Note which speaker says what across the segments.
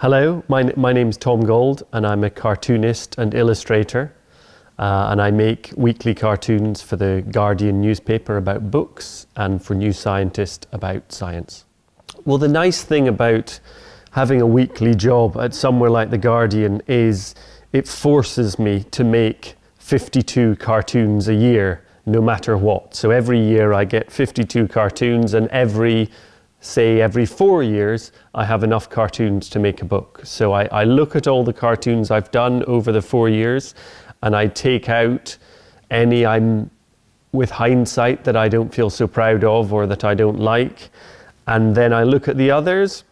Speaker 1: Hello, my, my name is Tom Gold, and I'm a cartoonist and illustrator. Uh, and I make weekly cartoons for the Guardian newspaper about books and for New Scientist about science. Well, the nice thing about having a weekly job at somewhere like the Guardian is it forces me to make 52 cartoons a year, no matter what. So every year I get 52 cartoons, and every say every four years, I have enough cartoons to make a book. So I, I look at all the cartoons I've done over the four years and I take out any I'm with hindsight that I don't feel so proud of or that I don't like. And then I look at the others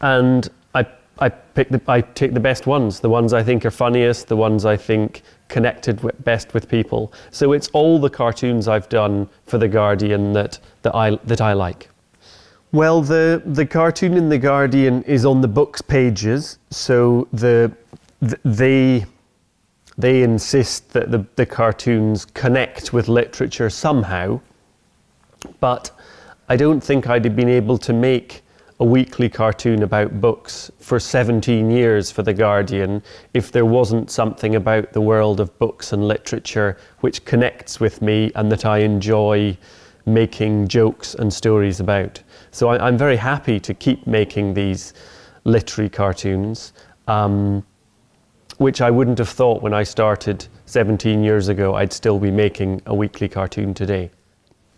Speaker 1: and I, I, pick the, I take the best ones, the ones I think are funniest, the ones I think connected with, best with people. So it's all the cartoons I've done for The Guardian that, that, I, that I like. Well, the, the cartoon in The Guardian is on the book's pages, so the, they, they insist that the, the cartoons connect with literature somehow, but I don't think I'd have been able to make a weekly cartoon about books for 17 years for The Guardian if there wasn't something about the world of books and literature which connects with me and that I enjoy making jokes and stories about. So I, am very happy to keep making these literary cartoons, um, which I wouldn't have thought when I started 17 years ago I'd still be making a weekly cartoon today.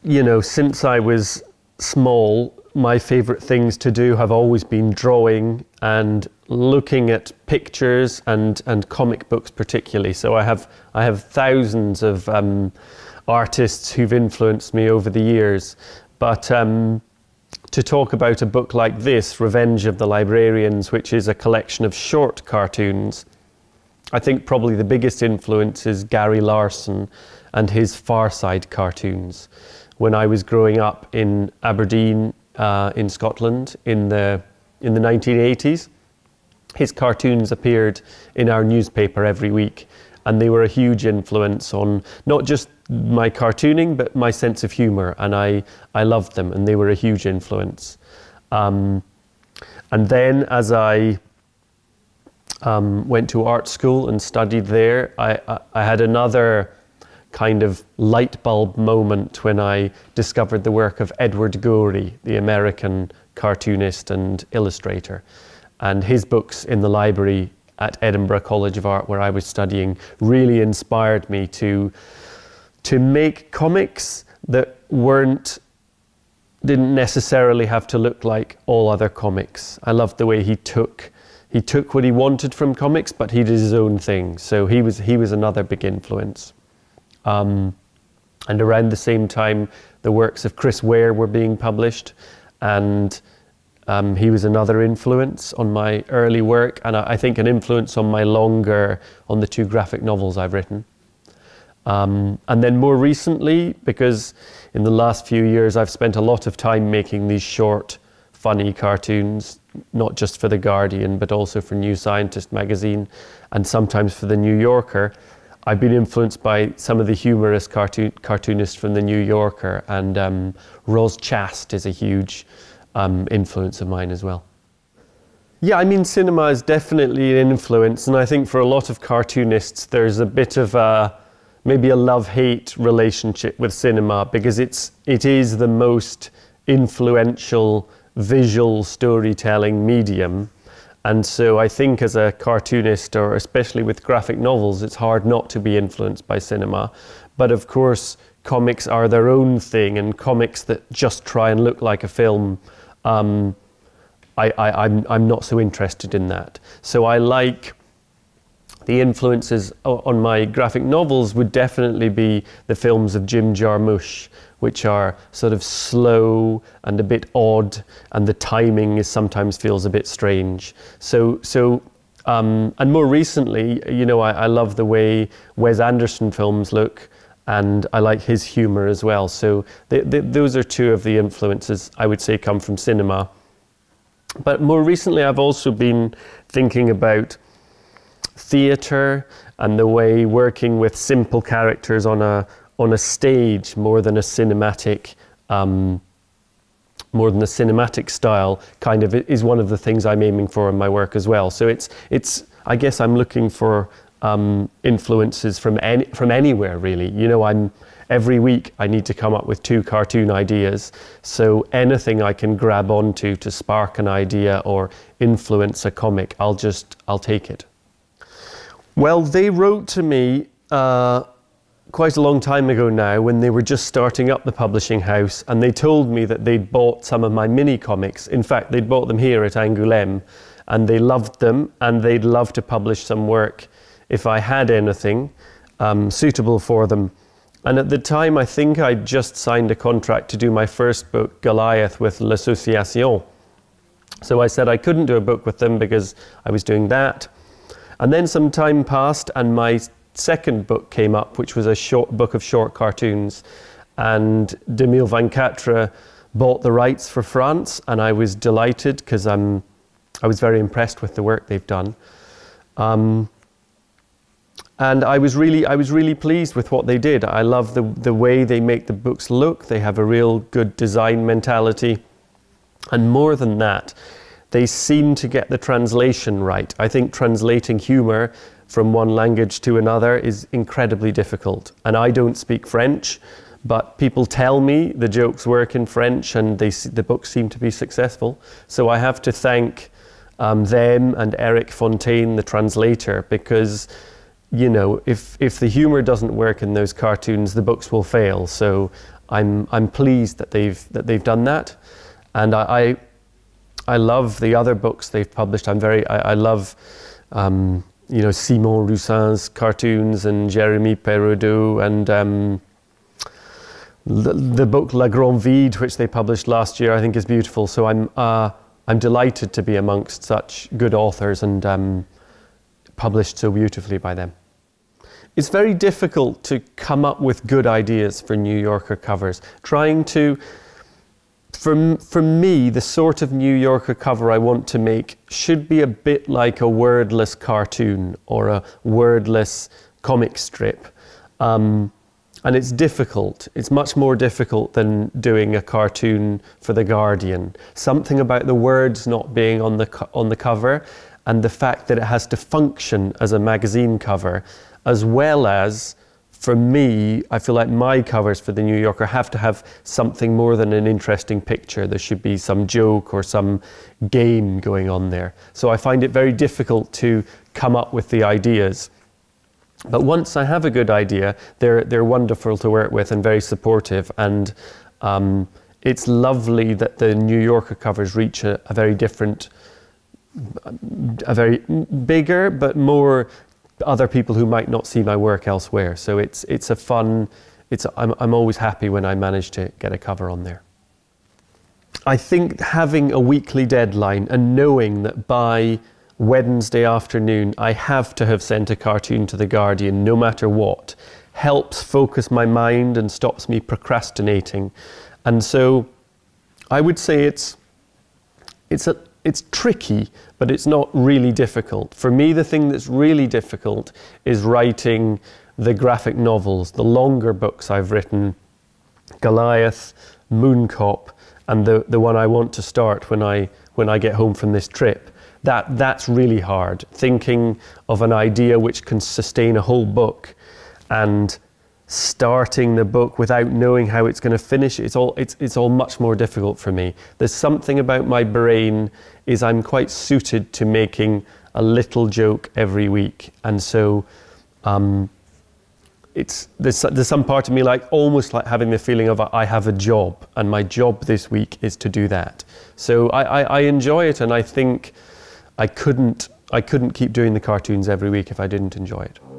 Speaker 1: You know, since I was small, my favourite things to do have always been drawing and looking at pictures and, and comic books particularly. So I have I have thousands of um, artists who've influenced me over the years. But um, to talk about a book like this, Revenge of the Librarians, which is a collection of short cartoons, I think probably the biggest influence is Gary Larson and his Farside cartoons. When I was growing up in Aberdeen, uh, in Scotland, in the in the 1980s, his cartoons appeared in our newspaper every week, and they were a huge influence on not just my cartooning but my sense of humor and i i loved them and they were a huge influence um, and then as i um, went to art school and studied there I, I, I had another kind of light bulb moment when i discovered the work of edward gorey the american cartoonist and illustrator and his books in the library at Edinburgh College of Art, where I was studying, really inspired me to to make comics that weren't didn't necessarily have to look like all other comics. I loved the way he took he took what he wanted from comics, but he did his own thing. So he was he was another big influence. Um, and around the same time, the works of Chris Ware were being published, and um, he was another influence on my early work, and I, think an influence on my longer, on the two graphic novels I've written. Um, and then more recently, because in the last few years I've spent a lot of time making these short, funny cartoons, not just for The Guardian, but also for New Scientist magazine, and sometimes for The New Yorker. I've been influenced by some of the humorous cartoon, cartoonists from The New Yorker, and um, Ros Chast is a huge um, influence of mine as well. Yeah, I mean, cinema is definitely an influence, and I think for a lot of cartoonists, there's a bit of a maybe a love-hate relationship with cinema because it's it is the most influential visual storytelling medium. And so I think as a cartoonist, or especially with graphic novels, it's hard not to be influenced by cinema. But of course, comics are their own thing, and comics that just try and look like a film um, I, I, I'm, I'm not so interested in that. So I like the influences on my graphic novels would definitely be the films of Jim Jarmusch, which are sort of slow and a bit odd, and the timing is sometimes feels a bit strange. So, so, um, and more recently, you know, I, I love the way Wes Anderson films look and I like his humour as well. So those are two of the influences I would say come from cinema. But more recently, I've also been thinking about theatre and the way working with simple characters on a on a stage more than a cinematic. Um, more than a cinematic style kind of is one of the things I'm aiming for in my work as well. So it's it's I guess I'm looking for um, influences from any, from anywhere really. You know, I'm every week I need to come up with two cartoon ideas. So anything I can grab onto to spark an idea or influence a comic, I'll just I'll take it. Well, they wrote to me uh, quite a long time ago now when they were just starting up the publishing house, and they told me that they'd bought some of my mini comics. In fact, they'd bought them here at Angoulême, and they loved them, and they'd love to publish some work if I had anything um, suitable for them. And at the time, I think I'd just signed a contract to do my first book, Goliath, with L'Association. So I said I couldn't do a book with them because I was doing that. And then some time passed, and my second book came up, which was a short book of short cartoons. And Demille Van Catra bought the rights for France, and I was delighted because um, I was very impressed with the work they've done. Um, and I was really I was really pleased with what they did. I love the the way they make the books look. They have a real good design mentality, and more than that, they seem to get the translation right. I think translating humor from one language to another is incredibly difficult, and I don't speak French. But people tell me the jokes work in French and they, the books seem to be successful. So I have to thank um, them and Eric Fontaine, the translator, because you know, if if the humor doesn't work in those cartoons, the books will fail. So I'm I'm pleased that they've that they've done that, and I I, I love the other books they've published. I'm very I, I love. Um, you know Simon Roussin's cartoons and Jeremy Perraudot and um, the, the, book La Grande Vide, which they published last year, I think is beautiful. So I'm uh, I'm delighted to be amongst such good authors and um, published so beautifully by them. It's very difficult to come up with good ideas for New Yorker covers. Trying to, for, for me, the sort of New Yorker cover I want to make should be a bit like a wordless cartoon or a wordless comic strip. Um, and it's difficult. It's much more difficult than doing a cartoon for The Guardian. Something about the words not being on the, on the cover and the fact that it has to function as a magazine cover, as well as for me, I feel like my covers for the New Yorker have to have something more than an interesting picture. There should be some joke or some game going on there. So I find it very difficult to come up with the ideas. But once I have a good idea, they're, they're wonderful to work with and very supportive. And um, it's lovely that the New Yorker covers reach a, a very different a very bigger, but more other people who might not see my work elsewhere. So it's it's a fun. It's i am I'm I'm always happy when I manage to get a cover on there. I think having a weekly deadline and knowing that by Wednesday afternoon I have to have sent a cartoon to the Guardian, no matter what, helps focus my mind and stops me procrastinating. And so, I would say it's it's a it's tricky, but it's not really difficult. For me, the thing that's really difficult is writing the graphic novels, the longer books I've written, Goliath, Mooncop, and the, the one I want to start when I, when I get home from this trip. That, that's really hard. Thinking of an idea which can sustain a whole book and starting the book without knowing how it's going to finish it's all it's, it's all much more difficult for me there's something about my brain is i'm quite suited to making a little joke every week and so um, it's there's, there's some part of me like almost like having the feeling of i have a job and my job this week is to do that so i, I, I enjoy it and i think i couldn't i couldn't keep doing the cartoons every week if i didn't enjoy it